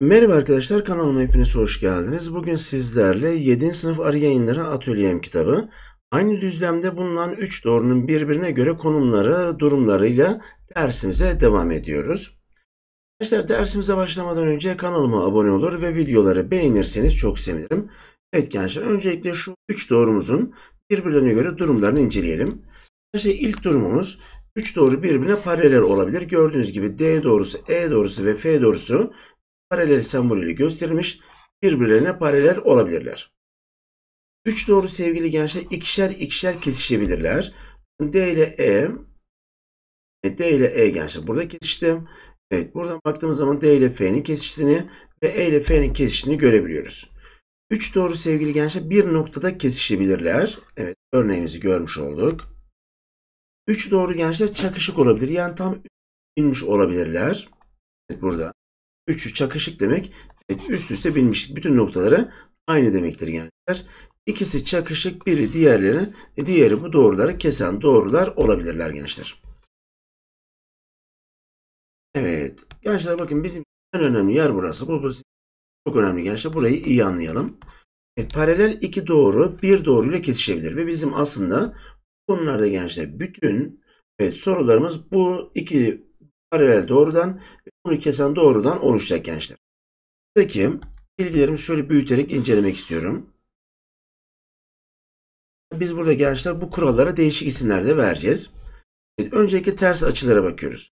Merhaba arkadaşlar kanalıma hepiniz hoş geldiniz. Bugün sizlerle 7. sınıf arı yayınları atölyem kitabı. Aynı düzlemde bulunan 3 doğrunun birbirine göre konumları, durumlarıyla dersimize devam ediyoruz. Arkadaşlar dersimize başlamadan önce kanalıma abone olur ve videoları beğenirseniz çok sevinirim. Evet gençler öncelikle şu 3 doğrumuzun birbirlerine göre durumlarını inceleyelim. İşte ilk durumumuz 3 doğru birbirine paralel olabilir. Gördüğünüz gibi D doğrusu, E doğrusu ve F doğrusu paralel sembolüyle gösterilmiş birbirlerine paralel olabilirler. 3 doğru sevgili gençler ikişer ikişer kesişebilirler. D ile E, e D ile E gençler burada kesiştim. Evet buradan baktığımız zaman D ile F'nin kesiştiğini ve E ile F'nin kesiştiğini görebiliyoruz. Üç doğru sevgili gençler bir noktada kesişebilirler. Evet örneğimizi görmüş olduk. Üç doğru gençler çakışık olabilir. Yani tam binmiş olabilirler. Evet burada. Üçü çakışık demek. Evet, üst üste binmiş. Bütün noktaları aynı demektir gençler. İkisi çakışık biri diğerleri, e, diğeri bu doğruları kesen doğrular olabilirler gençler. Evet. Gençler bakın bizim en önemli yer burası. Bu, bu çok önemli gençler. Burayı iyi anlayalım. Evet paralel iki doğru bir doğru ile kesişebilir. Ve bizim aslında bunlarda gençler bütün evet, sorularımız bu iki paralel doğrudan bunu kesen doğrudan oluşacak gençler. Peki bilgilerimizi şöyle büyüterek incelemek istiyorum. Biz burada gençler bu kurallara değişik isimler de vereceğiz. Evet, öncelikle ters açılara bakıyoruz.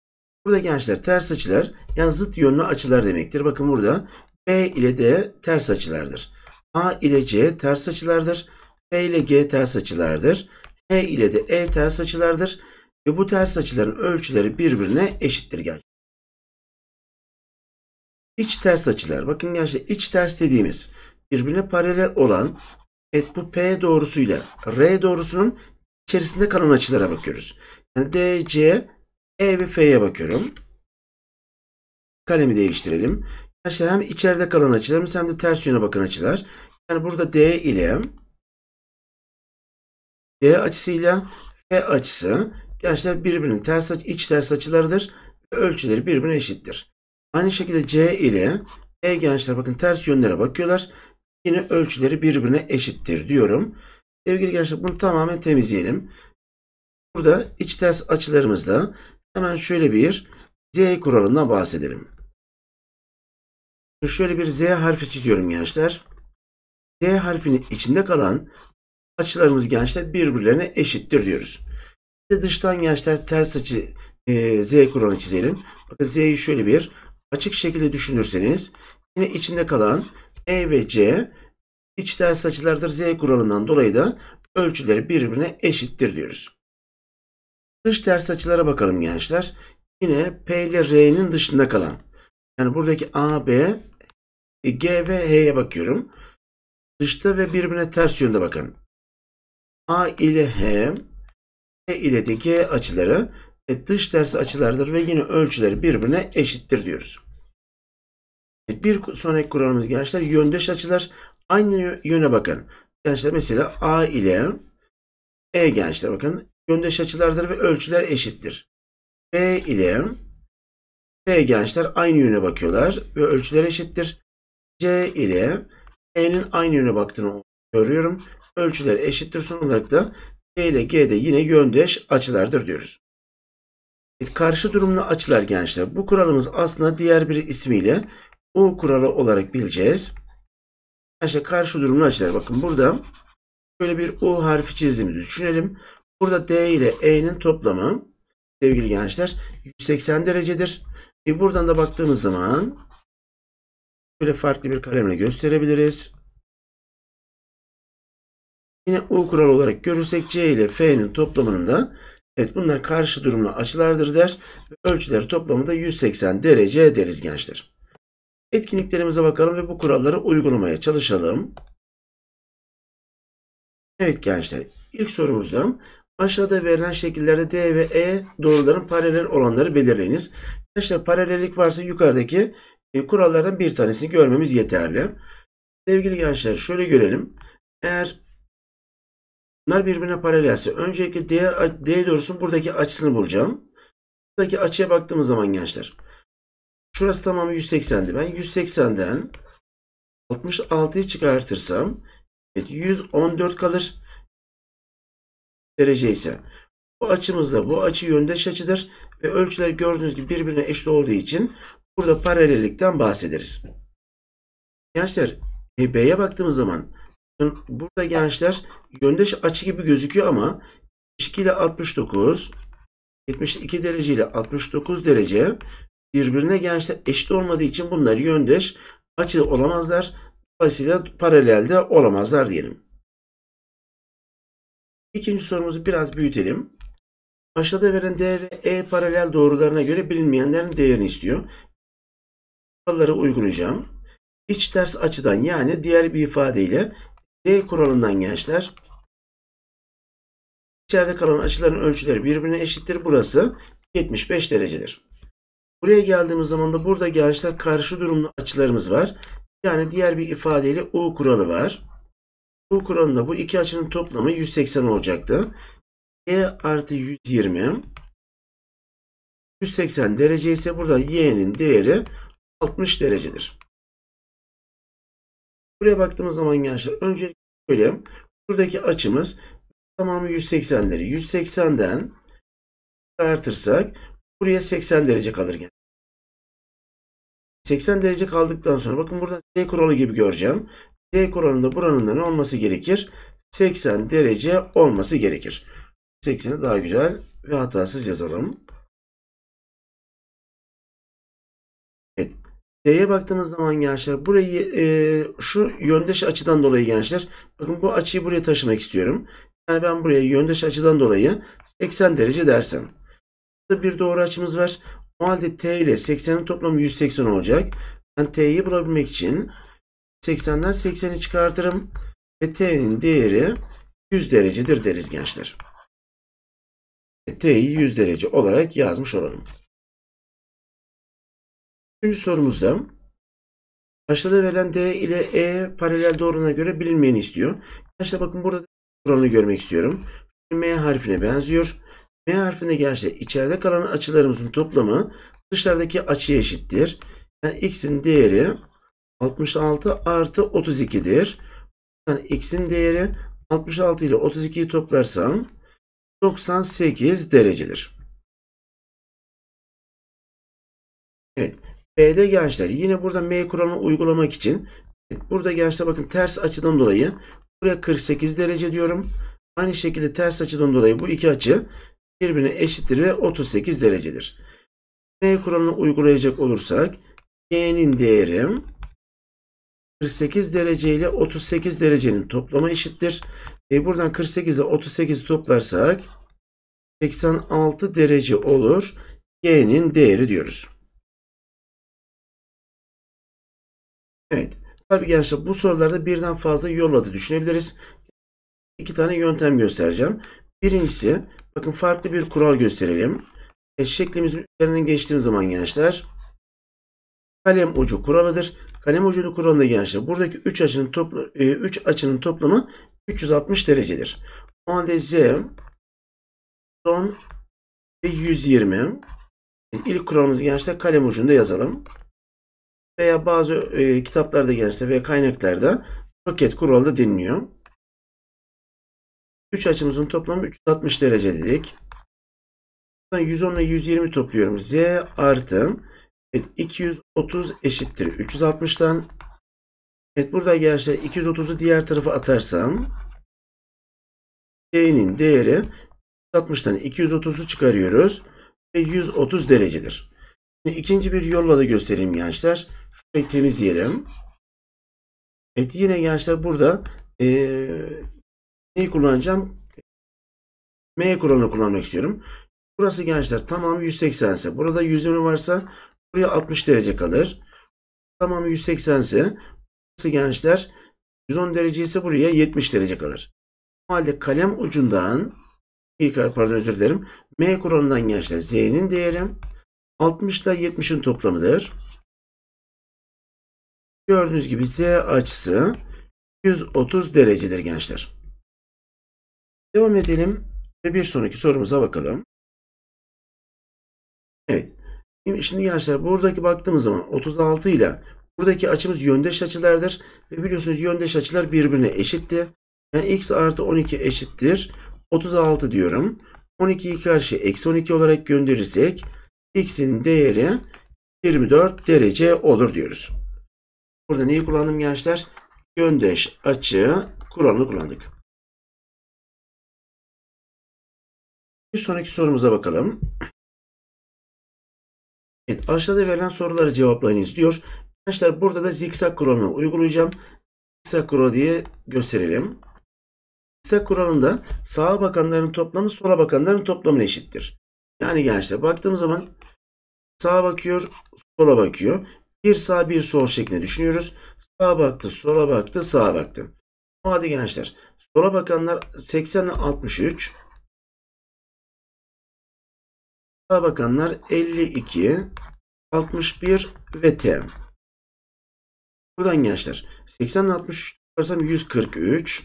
Burada gençler ters açılar yani zıt yönlü açılar demektir. Bakın burada B ile D ters açılardır. A ile C ters açılardır. B ile G ters açılardır. H ile de E ters açılardır. Ve bu ters açıların ölçüleri birbirine eşittir gerçekten. İç ters açılar. Bakın gerçekten iç ters dediğimiz birbirine paralel olan evet bu P doğrusuyla R doğrusunun içerisinde kalan açılara bakıyoruz. Yani D, C, E ve F'ye bakıyorum. Kalemi değiştirelim. Arkadaşlar hem içeride kalan açılarımız hem de ters yöne bakan açılar. Yani burada D ile D açısıyla F açısı gençler birbirinin ters açı, iç ters açılarıdır Ve ölçüleri birbirine eşittir. Aynı şekilde C ile E gençler bakın ters yönlere bakıyorlar. Yine ölçüleri birbirine eşittir diyorum. Sevgili gençler bunu tamamen temizleyelim. Burada iç ters açılarımızda hemen şöyle bir Z kuralından bahsedelim şöyle bir Z harfi çiziyorum gençler. Z harfinin içinde kalan açılarımız gençler birbirlerine eşittir diyoruz. Bir de dıştan gençler ters açı e, Z kuralını çizelim. Bakın Z'yi şöyle bir açık şekilde düşünürseniz yine içinde kalan E ve C iç ters açılardır. Z kuralından dolayı da ölçüleri birbirine eşittir diyoruz. Dış ters açılara bakalım gençler. Yine P ile R'nin dışında kalan. Yani buradaki AB e, G ve H'ye bakıyorum. Dışta ve birbirine ters yönde bakın. A ile H, H ile de G açıları e, dış ters açılardır ve yine ölçüleri birbirine eşittir diyoruz. E, bir sonraki kuralımız gençler yöndeş açılar aynı yöne bakın. Gençler mesela A ile E gençler bakın yöndeş açılardır ve ölçüler eşittir. B ile F gençler aynı yöne bakıyorlar ve ölçüler eşittir. C ile E'nin aynı yöne baktığını görüyorum. Ölçüleri eşittir. Son olarak da C e ile G'de yine yöndeş açılardır diyoruz. karşı durumlu açılar gençler. Bu kuralımız aslında diğer bir ismiyle U kuralı olarak bileceğiz. Gençler karşı durumlu açılar. Bakın burada şöyle bir U harfi çizdiğimizi düşünelim. Burada D ile E'nin toplamı sevgili gençler 180 derecedir. E buradan da baktığımız zaman Böyle farklı bir kalemle gösterebiliriz. Yine U kuralı olarak görürsek C ile F'nin toplamının da evet bunlar karşı durumlu açılardır der. Ölçüleri toplamı da 180 derece deriz gençler. Etkinliklerimize bakalım ve bu kuralları uygulamaya çalışalım. Evet gençler ilk sorumuzda aşağıda verilen şekillerde D ve E doğruların paralel olanları belirleyiniz. Gençler paralellik varsa yukarıdaki e, kurallardan bir tanesini görmemiz yeterli. Sevgili gençler şöyle görelim. Eğer bunlar birbirine paralelse öncelikle D, D doğrusunun buradaki açısını bulacağım. Buradaki açıya baktığımız zaman gençler. Şurası tamamı 180'di. Ben 180'den 66'yı çıkartırsam evet, 114 kalır derece ise. Bu açımızda bu açı yöndeş açıdır ve ölçüler gördüğünüz gibi birbirine eşit olduğu için Burada paralellikten bahsederiz. Gençler e, B'ye baktığımız zaman burada gençler yöndeş açı gibi gözüküyor ama 72 ile 69 72 derece ile 69 derece birbirine gençler eşit olmadığı için bunlar yöndeş açı olamazlar. Dolayısıyla paralelde olamazlar diyelim. İkinci sorumuzu biraz büyütelim. Aşağıda verilen D ve E paralel doğrularına göre bilinmeyenlerin değerini istiyor kuralları uygulayacağım. İç ters açıdan yani diğer bir ifadeyle D kuralından gençler içeride kalan açıların ölçüleri birbirine eşittir. Burası 75 derecedir. Buraya geldiğimiz zaman da burada gençler karşı durumlu açılarımız var. Yani diğer bir ifadeyle U kuralı var. U kuralında bu iki açının toplamı 180 olacaktı. E artı 120 180 derece ise burada y'nin değeri 60 derecedir. Buraya baktığımız zaman gençler öncelikle söyleyeyim. Buradaki açımız tamamı 180 180'den artırsak buraya 80 derece kalır 80 derece kaldıktan sonra bakın burada D kuralı gibi göreceğim. Z kuralında buranın da ne olması gerekir? 80 derece olması gerekir. 80'i daha güzel ve hatasız yazalım. D'ye baktığımız zaman gençler burayı e, şu yöndeş açıdan dolayı gençler bakın bu açıyı buraya taşımak istiyorum. Yani ben buraya yöndeş açıdan dolayı 80 derece dersem. Burada bir doğru açımız var. O halde T ile 80'in toplamı 180 olacak. Ben T'yi bulabilmek için 80'den 80'i çıkartırım. Ve T'nin değeri 100 derecedir deriz gençler. T'yi 100 derece olarak yazmış olalım. Üçüncü sorumuzda aşağıda verilen D ile E paralel doğruna göre bilinmeyeni istiyor. Arkadaşlar bakın burada oranını görmek istiyorum. M harfine benziyor. M harfine gerçi içeride kalan açılarımızın toplamı dışlardaki açıya eşittir. Yani x'in değeri 66 artı 32'dir. Yani x'in değeri 66 ile 32'yi toplarsam 98 derecedir. Evet. B'de gençler yine burada M kuralını uygulamak için burada gençler bakın ters açıdan dolayı buraya 48 derece diyorum. Aynı şekilde ters açıdan dolayı bu iki açı birbirine eşittir ve 38 derecedir. M kuralını uygulayacak olursak G'nin değeri 48 derece ile 38 derecenin toplama eşittir. E buradan 48 ile 38 toplarsak 86 derece olur. G'nin değeri diyoruz. Evet. Tabii gençler bu sorularda birden fazla yol da düşünebiliriz. İki tane yöntem göstereceğim. Birincisi bakın farklı bir kural gösterelim. E, şeklimizin üzerinden geçtiğim zaman gençler kalem ucu kuralıdır. Kalem ucunu kuralında gençler buradaki 3 açının, topla, 3 e, açının toplamı 360 derecedir. O halde z 10 ve 120 ilk kuralımız gençler kalem ucunda yazalım veya bazı e, kitaplarda gelirse veya kaynaklarda roket kuralı deniliyor. 3 açımızın toplamı 360 derece dedik. 110 ile 120 topluyorum. Z artı evet, 230 eşittir 360'tan. Evet burada gençler 230'u diğer tarafa atarsam D'nin değeri 60'tan 230'u çıkarıyoruz ve 130 derecedir. İkinci bir yolla da göstereyim gençler. Şurayı temizleyelim. Evet yine gençler burada e, neyi kullanacağım? M kuralını kullanmak istiyorum. Burası gençler tamamı 180 ise burada 120 varsa buraya 60 derece kalır. Tamamı 180 ise burası gençler 110 derece ise buraya 70 derece kalır. O halde kalem ucundan pardon özür dilerim. M kuralından gençler Z'nin değeri 60 ile 70'in toplamıdır. Gördüğünüz gibi z açısı 130 derecedir gençler. Devam edelim ve bir sonraki sorumuza bakalım. Evet. Şimdi gençler buradaki baktığımız zaman 36 ile buradaki açımız yöndeş açılardır. Ve biliyorsunuz yöndeş açılar birbirine eşitti. Yani x artı 12 eşittir. 36 diyorum. 12'yi karşı eksi 12 olarak gönderirsek x'in değeri 24 derece olur diyoruz. Burada neyi kullandım gençler? Yöndeş açı kuralını kullandık. Bir sonraki sorumuza bakalım. Evet, aşağıda verilen soruları cevaplayınız diyor. Gençler burada da zikzak kuralını uygulayacağım. Zikzak kuralı diye gösterelim. Zikzak kuralında sağa bakanların toplamı sola bakanların toplamına eşittir. Yani gençler baktığımız zaman Sağa bakıyor, sola bakıyor. Bir sağ bir sol şeklinde düşünüyoruz. Sağa baktı, sola baktı, sağa baktı. Hadi gençler. Sola bakanlar 80 ile 63. Sağa bakanlar 52, 61 ve T. Buradan gençler. 80 e, ile 63 toplarsam 143.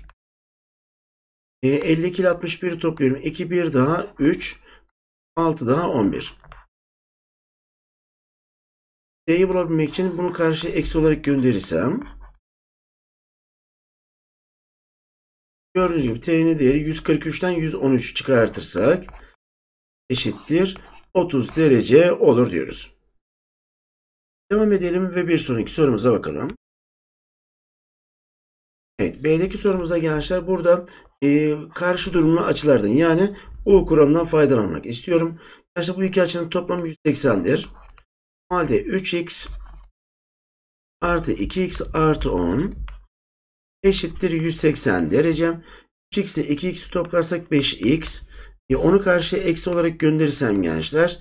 52 ile 61 topluyorum. 2 1 daha 3. 6 daha 11. D'yi bulabilmek için bunu karşıya eksi olarak gönderirsem gördüğünüz gibi T'nin değeri 143'ten 113 çıkartırsak eşittir 30 derece olur diyoruz. Devam edelim ve bir sonraki sorumuza bakalım. Evet, B'deki sorumuza gençler burada e, karşı durumlu açılardan yani U kuralından faydalanmak istiyorum. Gençler bu iki açının toplamı 180'dir halde 3x artı 2x artı 10 eşittir 180 derecem. 3x ile 2x toplarsak 5x. E onu karşıya eksi olarak gönderirsem gençler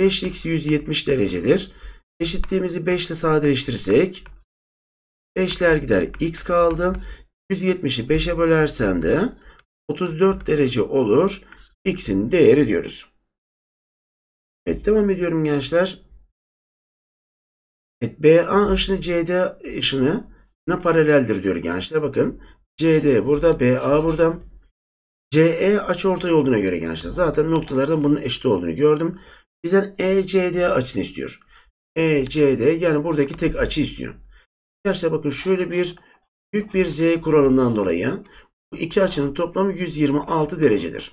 5x 170 derecedir. Eşitliğimizi 5 ile sadeleştirirsek 5'ler gider x kaldı. 170'i 5'e bölersem de 34 derece olur. X'in değeri diyoruz. Evet devam ediyorum gençler. Evet BA ışını CD ışını ne paraleldir diyor gençler. Bakın CD burada BA burada. CE açıortay olduğuna göre gençler. Zaten noktalardan bunun eşit olduğunu gördüm. Bizden ECD açısını istiyor. ECD yani buradaki tek açı istiyor. Gençler bakın şöyle bir büyük bir Z kuralından dolayı bu iki açının toplamı 126 derecedir.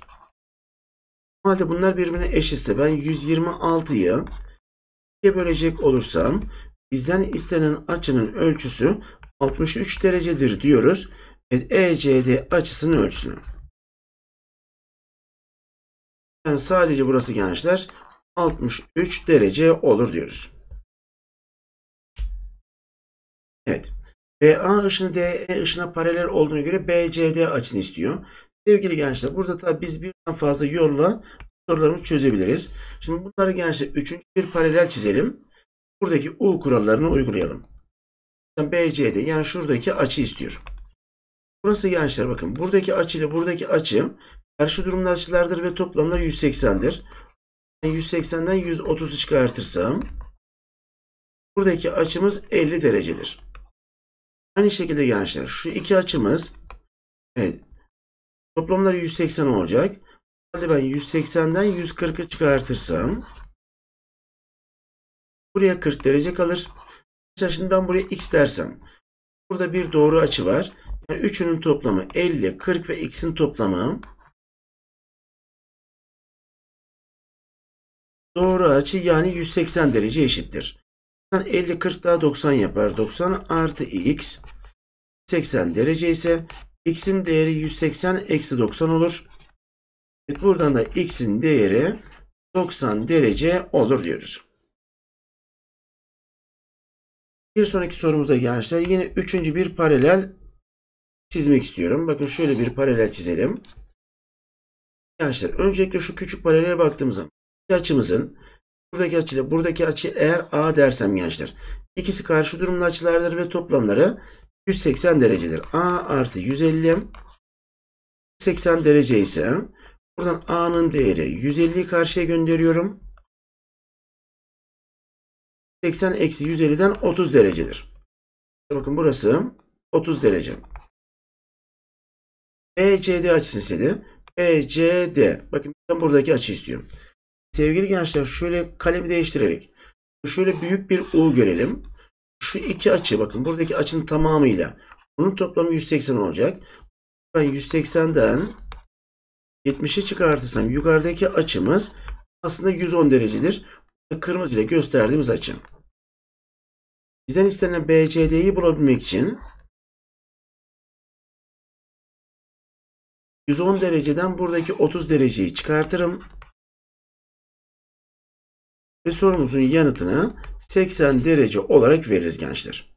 Halde bunlar birbirine eşitse ben 126'yı 2'ye bölecek olursam Bizden istenen açının ölçüsü 63 derecedir diyoruz. ECD e, açısının ölçüsünü. Yani sadece burası gençler 63 derece olur diyoruz. Evet. BA e, ışını DE ışına paralel olduğuna göre BCD açısını istiyor. Sevgili gençler burada da biz birden fazla yolla sorularımızı çözebiliriz. Şimdi bunları gençler üçüncü bir paralel çizelim. Buradaki U kurallarını uygulayalım. BCD yani şuradaki açı istiyor. Burası gençler bakın buradaki açı ile buradaki açı karşı durumlu açılardır ve toplamları 180'dir. Yani 180'den 130'u çıkartırsam buradaki açımız 50 derecedir. Aynı şekilde gençler şu iki açımız evet toplamları 180 olacak. Hadi ben 180'den 140'ı çıkartırsam Buraya 40 derece kalır. ben buraya x dersem. Burada bir doğru açı var. Yani üçünün toplamı 50, 40 ve x'in toplamı doğru açı yani 180 derece eşittir. Yani 50, 40 daha 90 yapar. 90 artı x 80 derece ise x'in değeri 180 eksi 90 olur. buradan da x'in değeri 90 derece olur diyoruz. Bir sonraki sorumuzda gençler yine üçüncü bir paralel çizmek istiyorum. Bakın şöyle bir paralel çizelim. Gençler öncelikle şu küçük paralele baktığımız zaman açımızın buradaki açıyla buradaki açı eğer A dersem gençler ikisi karşı durumlu açılardır ve toplamları 180 derecedir. A artı 150 180 derece ise buradan A'nın değeri 150'yi karşıya gönderiyorum. 80 eksi 150'den 30 derecedir. Bakın burası 30 derece. ECD açısı istedi. ECD. Bakın buradaki açı istiyorum. Sevgili gençler şöyle kalemi değiştirerek şöyle büyük bir U görelim. Şu iki açı bakın buradaki açının tamamıyla bunun toplamı 180 olacak. Ben 180'den 70'i çıkartırsam yukarıdaki açımız aslında 110 derecedir kırmızı ile gösterdiğimiz açı. Bizden istenen BCD'yi bulabilmek için 110 dereceden buradaki 30 dereceyi çıkartırım. Ve sorumuzun yanıtını 80 derece olarak veririz gençler.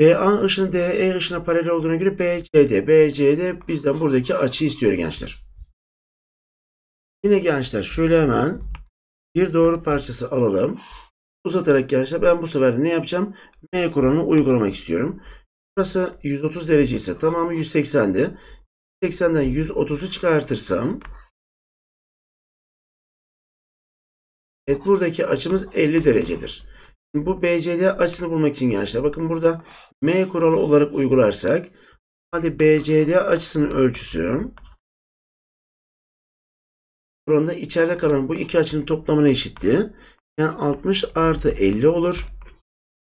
BA ışını DE ışına paralel olduğuna göre BCD. BCD bizden buradaki açı istiyor gençler. Yine gençler şöyle hemen bir doğru parçası alalım. Uzatarak gençler ben bu sefer ne yapacağım? M kuralını uygulamak istiyorum. Burası 130 derece ise tamamı 180'di. 80'den 130'u çıkartırsam Evet buradaki açımız 50 derecedir. Şimdi bu BCD açısını bulmak için gençler bakın burada M kuralı olarak uygularsak hadi BCD açısının ölçüsü oranında içeride kalan bu iki açının toplamına eşittir. Yani 60 artı 50 olur.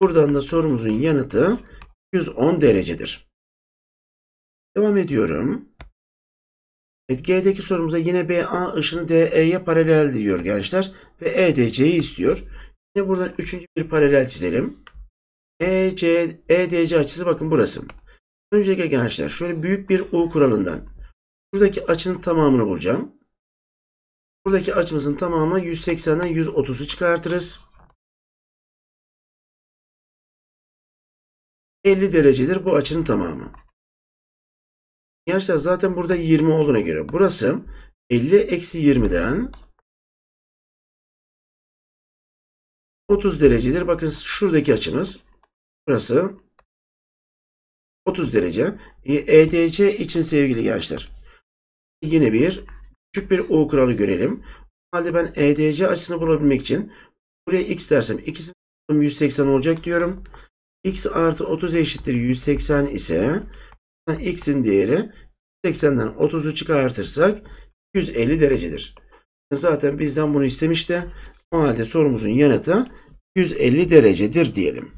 Buradan da sorumuzun yanıtı 110 derecedir. Devam ediyorum. Evet, G'deki sorumuza yine BA ışını DE'ye paralel diyor gençler. Ve EDC'yi istiyor. Yine buradan üçüncü bir paralel çizelim. EC, EDC açısı bakın burası. Öncelikle gençler şöyle büyük bir U kuralından. buradaki açının tamamını bulacağım. Buradaki açımızın tamamı 180'den 130'u çıkartırız. 50 derecedir bu açının tamamı. Gençler zaten burada 20 olduğuna göre burası 50 eksi 20'den 30 derecedir. Bakın şuradaki açımız burası 30 derece. EDC e için sevgili gençler. Yine bir küçük bir U kuralı görelim. O halde ben EDC açısını bulabilmek için buraya x dersem ikisi 180 olacak diyorum. x artı 30 eşittir 180 ise x'in değeri 80'den 30'u çıkartırsak 150 derecedir. Zaten bizden bunu istemişti. O halde sorumuzun yanıtı 150 derecedir diyelim.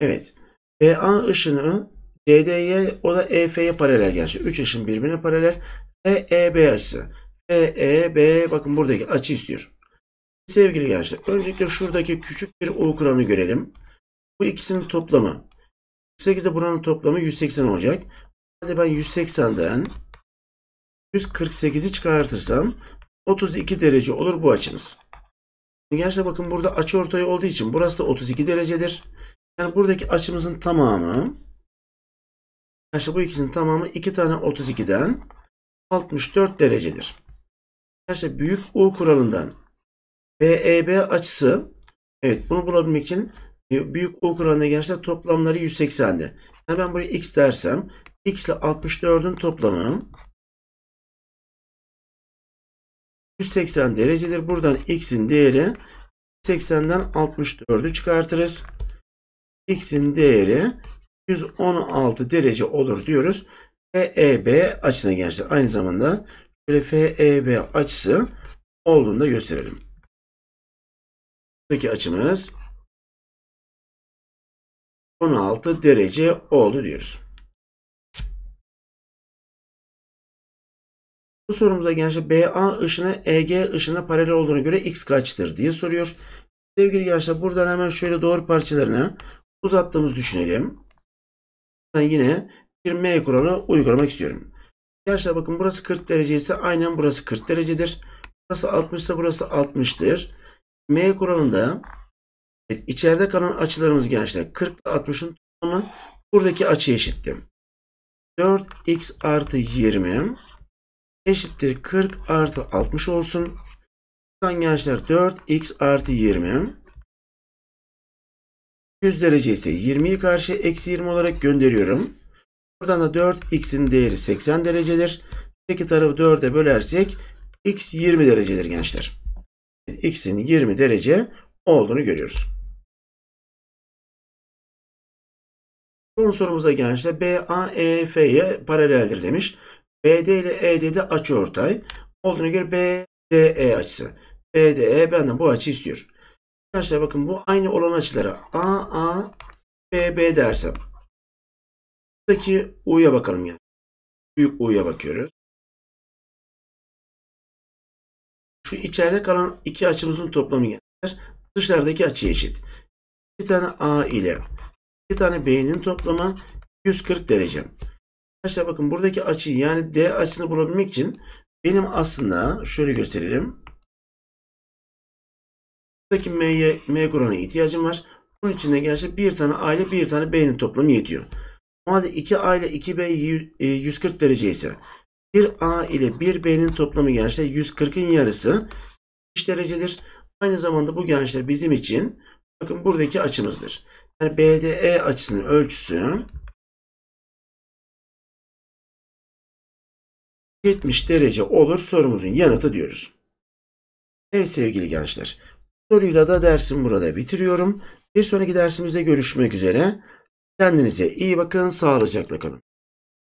Evet. BA ışını DDY o da EF'ye paralel gerçi. 3 eşin birbirine paralel. EEB açısı. EEB bakın buradaki açı istiyor. Sevgili gençler öncelikle şuradaki küçük bir U kuramını görelim. Bu ikisinin toplamı. 8 de buranın toplamı 180 olacak. Hadi ben 180'den 148'i çıkartırsam 32 derece olur bu açımız. Gençler bakın burada açı ortaya olduğu için burası da 32 derecedir. Yani buradaki açımızın tamamı Arkadaşlar bu ikisinin tamamı 2 tane 32'den 64 derecedir. Arkadaşlar büyük U kuralından BEB e açısı evet bunu bulabilmek için büyük U kuralında gençler toplamları 180'di. Yani ben buraya x dersem x ile 64'ün toplamı 180 derecedir. Buradan x'in değeri 180'den 64'ü çıkartırız. x'in değeri 116 derece olur diyoruz. FEB açısına gençler. Aynı zamanda şöyle FEB açısı olduğunu da gösterelim. Buradaki açımız 16 derece oldu diyoruz. Bu sorumuza gençler BA ışını EG ışına paralel olduğuna göre x kaçtır diye soruyor. Sevgili gençler buradan hemen şöyle doğru parçalarını uzattığımızı düşünelim yine bir M kuralı uygulamak istiyorum. Arkadaşlar bakın burası 40 derece ise aynen burası 40 derecedir. Burası 60 ise burası 60'tır. M kuralında evet, içeride kalan açılarımız gençler 40 ile 60'ın toplamı buradaki açı eşittir. 4x artı 20 eşittir 40 artı 60 olsun. Buradan gençler 4x artı 20 100 derece ise 20'yi karşı eksi 20 olarak gönderiyorum. Buradan da 4x'in değeri 80 derecedir. İki tarafı 4'e bölersek x 20 derecedir gençler. x'in 20 derece olduğunu görüyoruz. Son sorumuza gençler BAEF'ye paraleldir demiş. BD ile ED de açı Olduğuna göre BDE açısı. BDE benden bu açı istiyor. Arkadaşlar bakın bu aynı olan açılara A, A, B, B dersem. Buradaki U'ya bakalım yani. Büyük U'ya bakıyoruz. Şu içeride kalan iki açımızın toplamı gelir. Dışarıdaki açı eşit. Bir tane A ile iki tane B'nin toplamı 140 derece. Arkadaşlar bakın buradaki açıyı yani D açısını bulabilmek için benim aslında şöyle gösterelim. Buradaki M'ye M kuralına ihtiyacım var. Bunun için de gerçi bir tane A ile bir tane B'nin toplamı yetiyor. O halde 2A ile 2B 140 derece ise 1A ile 1B'nin toplamı gençler 140'ın yarısı 3 derecedir. Aynı zamanda bu gençler bizim için bakın buradaki açımızdır. Yani BDE açısının ölçüsü 70 derece olur sorumuzun yanıtı diyoruz. Evet sevgili gençler soruyla da dersimi burada bitiriyorum. Bir sonraki dersimizde görüşmek üzere. Kendinize iyi bakın, sağlıcakla kalın.